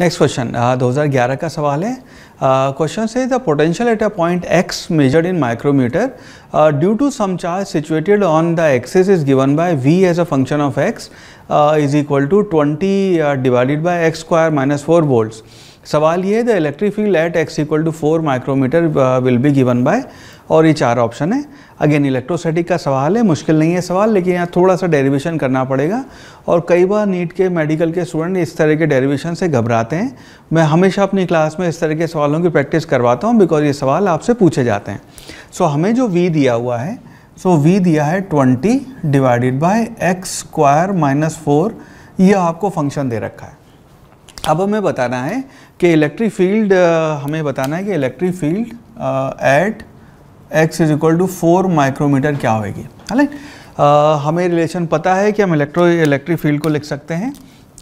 next question 2011 का सवाल है क्वेश्चन से the potential at a point X measured in micrometre due to some charge situated on the axis is given by V as a function of X is equal to 20 divided by x square minus four volts सवाल ये है the electric field at X equal to four micrometre will be given by और ये चार option है again इलेक्ट्रोसेटिक का सवाल है मुश्किल नहीं है सवाल लेकिन यहाँ थोड़ा सा डेरिवेशन करना पड़ेगा और कई बार नीट के मेडिकल के स्टूडेंट इस तरह के डेरिवेशन से घबराते हैं मैं हमेशा अपनी क्लास में इस तरह के सवालों की प्रैक्टिस करवाता हूँ बिकॉज ये सवाल आपसे पूछे जाते हैं सो so, हमें जो वी दिया हुआ है सो so, वी दिया है twenty divided by X square minus four यह आपको फंक्शन दे रखा है अब हमें बताना है कि इलेक्ट्रिक फील्ड हमें बताना है कि electric field at X is equal to four micrometre क्या होगी है ना हमें रिलेशन पता है कि हम इलेक्ट्रो इलेक्ट्रिक फील्ड को लिख सकते हैं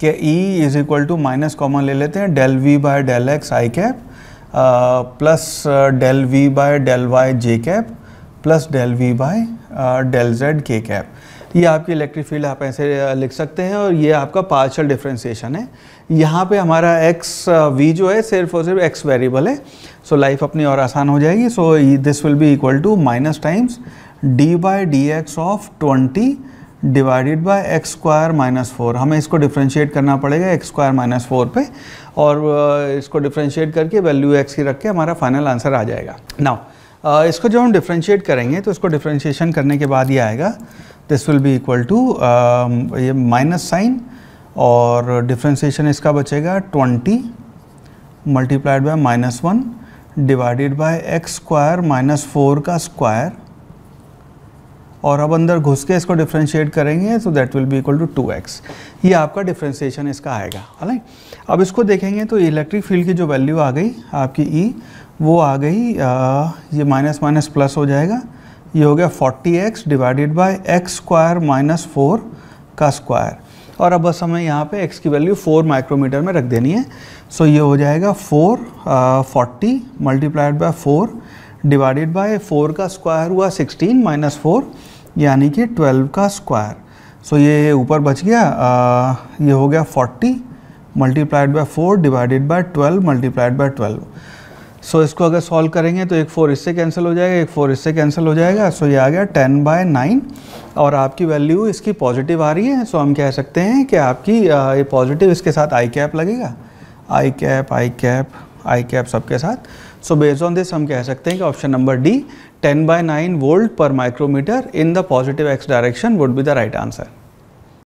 कि E is equal to minus common ले लेते हैं del V by del x i cap plus del V by del y j cap plus del V by del z k cap ये आपकी इलेक्ट्रिक फील्ड आप ऐसे लिख सकते हैं और ये आपका पार्शल डिफ्रेंसिएशन है यहाँ पे हमारा एक्स वी जो है सिर्फ और सिर्फ एक्स वेरिएबल है सो लाइफ अपनी और आसान हो जाएगी so this will be equal to minus times d by d x of twenty divided by x square minus four हमें इसको डिफ्रेंशिएट करना पड़ेगा एक्स स्क्वायर माइनस फोर पर और इसको डिफ्रेंशिएट करके वैल्यू एक्स की रख के हमारा फाइनल आंसर आ जाएगा नाउ इसको जब हम डिफ्रेंशिएट करेंगे तो इसको डिफ्रेंशिएशन करने के बाद ये आएगा this will be equal to ये माइनस साइन और डिफ्रेंसीशन इसका बचेगा twenty multiplied by minus one divided by x square minus four का स्क्वायर और अब अंदर घुस के इसको डिफ्रेंशिएट करेंगे तो that will be equal to two x ये आपका डिफ्रेंशिएशन इसका आएगा हालांकि अब इसको देखेंगे तो इलेक्ट्रिक फील्ड की जो वैल्यू आ गई आपकी ई e, वो आ गई आ, uh, ये माइनस माइनस प्लस हो जाएगा ये हो गया 40x divided by x square minus four का स्क्वायर और अब बस हमें यहाँ पे x की वैल्यू 4 माइक्रोमीटर में रख देनी है सो so ये हो जाएगा 4 forty multiplied by 4 divided by 4 का स्क्वायर हुआ 16 माइनस फोर यानी कि 12 का स्क्वायर सो so ये ऊपर बच गया आ, ये हो गया 40 multiplied by 4 divided by 12 multiplied by twelve so so, इसको अगर सॉल्व करेंगे तो एक फोर इससे कैंसिल हो जाएगा एक फोर इससे कैंसिल हो जाएगा सो so, ये आ गया टेन बाय नाइन और आपकी वैल्यू इसकी पॉजिटिव आ रही है सो so, हम कह सकते हैं कि आपकी ये पॉजिटिव इसके साथ आई कैप लगेगा i cap i cap i cap सबके साथ सो बेस्ड ऑन दिस हम कह सकते हैं कि option number d ten by nine volt पर micrometre in the positive x direction would be the right answer